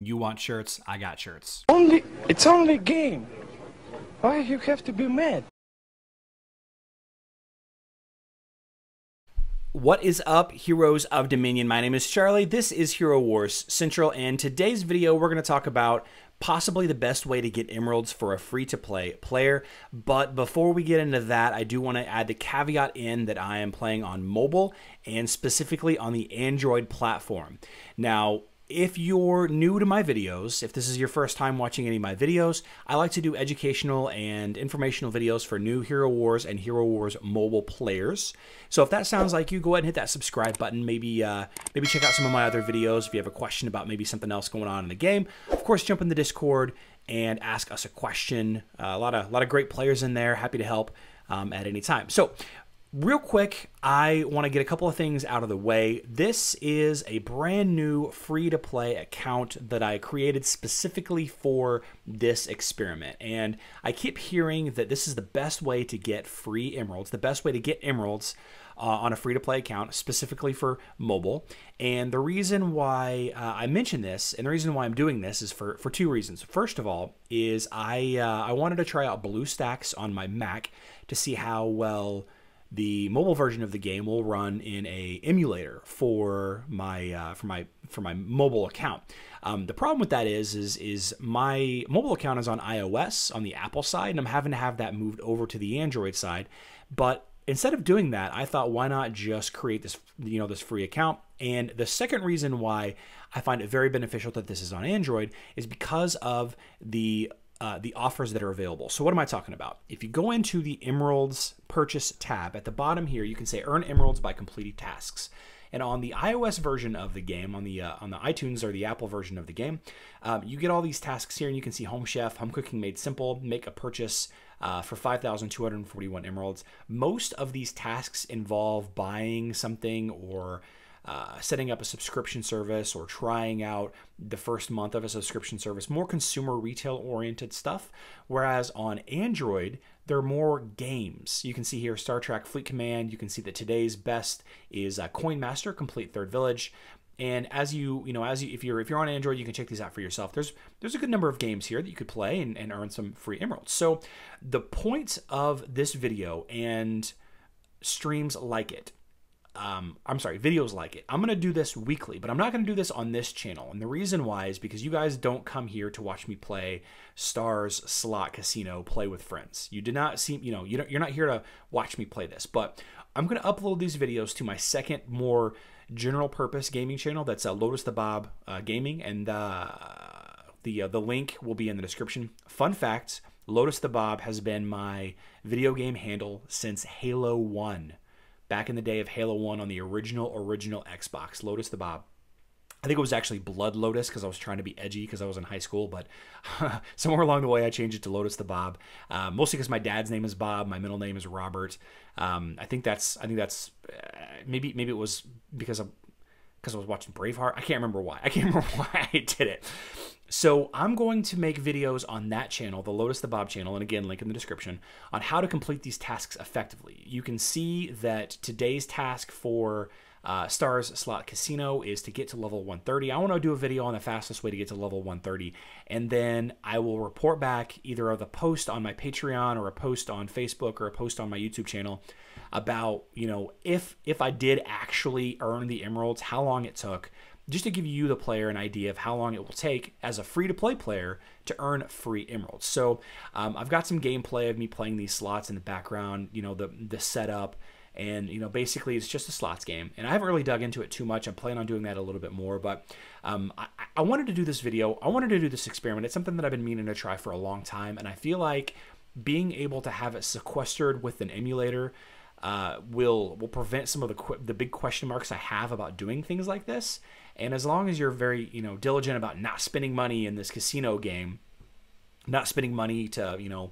You want shirts? I got shirts. Only it's only a game. Why you have to be mad? What is up, Heroes of Dominion? My name is Charlie. This is Hero Wars Central, and today's video we're going to talk about possibly the best way to get emeralds for a free to play player. But before we get into that, I do want to add the caveat in that I am playing on mobile and specifically on the Android platform. Now, if you're new to my videos, if this is your first time watching any of my videos, I like to do educational and informational videos for new Hero Wars and Hero Wars mobile players. So if that sounds like you, go ahead and hit that subscribe button. Maybe uh, maybe check out some of my other videos if you have a question about maybe something else going on in the game. Of course, jump in the Discord and ask us a question. Uh, a lot of a lot of great players in there. Happy to help um, at any time. So Real quick, I want to get a couple of things out of the way. This is a brand new free to play account that I created specifically for this experiment. And I keep hearing that this is the best way to get free emeralds, the best way to get emeralds uh, on a free to play account, specifically for mobile. And the reason why uh, I mention this and the reason why I'm doing this is for, for two reasons. First of all, is I, uh, I wanted to try out BlueStacks on my Mac to see how well the mobile version of the game will run in a emulator for my uh, for my for my mobile account. Um, the problem with that is is is my mobile account is on iOS on the Apple side, and I'm having to have that moved over to the Android side. But instead of doing that, I thought why not just create this you know this free account. And the second reason why I find it very beneficial that this is on Android is because of the uh, the offers that are available. So what am I talking about? If you go into the Emeralds Purchase tab at the bottom here, you can say Earn Emeralds by completing tasks. And on the iOS version of the game, on the uh, on the iTunes or the Apple version of the game, um, you get all these tasks here, and you can see Home Chef, Home Cooking Made Simple, Make a Purchase uh, for 5,241 emeralds. Most of these tasks involve buying something or uh, setting up a subscription service or trying out the first month of a subscription service, more consumer retail oriented stuff. Whereas on Android, there are more games. You can see here Star Trek Fleet Command. You can see that today's best is uh, Coin Master Complete Third Village. And as you, you know, as you, if you're if you're on Android, you can check these out for yourself. There's there's a good number of games here that you could play and, and earn some free emeralds. So the point of this video and streams like it um, I'm sorry, videos like it. I'm going to do this weekly, but I'm not going to do this on this channel. And the reason why is because you guys don't come here to watch me play Stars Slot Casino, play with friends. You did not seem, you know, you don't, you're not here to watch me play this. But I'm going to upload these videos to my second, more general purpose gaming channel. That's uh, Lotus the Bob uh, Gaming, and uh, the uh, the link will be in the description. Fun fact: Lotus the Bob has been my video game handle since Halo One back in the day of Halo 1 on the original, original Xbox, Lotus the Bob. I think it was actually Blood Lotus because I was trying to be edgy because I was in high school, but somewhere along the way I changed it to Lotus the Bob, uh, mostly because my dad's name is Bob, my middle name is Robert. Um, I think that's I think that's uh, maybe maybe it was because of because I was watching Braveheart. I can't remember why. I can't remember why I did it. So I'm going to make videos on that channel, the Lotus the Bob channel, and again, link in the description, on how to complete these tasks effectively. You can see that today's task for uh, Stars Slot Casino is to get to level 130. I want to do a video on the fastest way to get to level 130, and then I will report back either of the post on my Patreon or a post on Facebook or a post on my YouTube channel about you know if if I did actually earn the emeralds, how long it took just to give you, the player, an idea of how long it will take as a free to play player to earn free emeralds. So um, I've got some gameplay of me playing these slots in the background, you know, the, the setup. And, you know, basically it's just a slots game. And I haven't really dug into it too much. I plan on doing that a little bit more. But um, I, I wanted to do this video. I wanted to do this experiment. It's something that I've been meaning to try for a long time. And I feel like being able to have it sequestered with an emulator uh, will will prevent some of the the big question marks I have about doing things like this. And as long as you're very, you know, diligent about not spending money in this casino game, not spending money to, you know,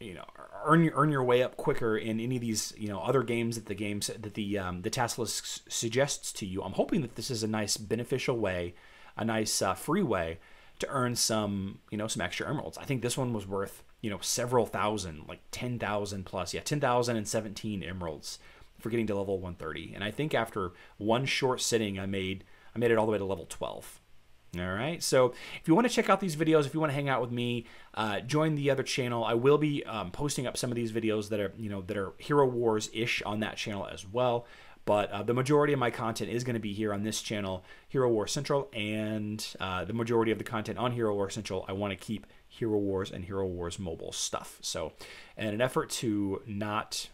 you know, earn your, earn your way up quicker in any of these, you know, other games that the games that the um, the task list suggests to you. I'm hoping that this is a nice beneficial way, a nice uh, free way to earn some, you know, some extra emeralds. I think this one was worth, you know, several thousand, like 10,000 plus. Yeah, 10,017 emeralds for getting to level 130. And I think after one short sitting, I made I made it all the way to level 12. All right. So if you want to check out these videos, if you want to hang out with me, uh, join the other channel. I will be um, posting up some of these videos that are, you know, that are Hero Wars ish on that channel as well. But uh, the majority of my content is going to be here on this channel, Hero War Central, and uh, the majority of the content on Hero War Central, I want to keep Hero Wars and Hero Wars mobile stuff. So, in an effort to not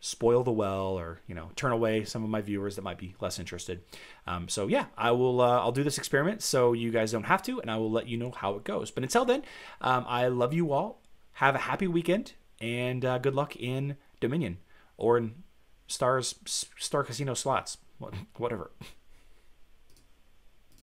spoil the well or you know turn away some of my viewers that might be less interested um, so yeah i will uh, i'll do this experiment so you guys don't have to and i will let you know how it goes but until then um, i love you all have a happy weekend and uh, good luck in dominion or in stars star casino slots whatever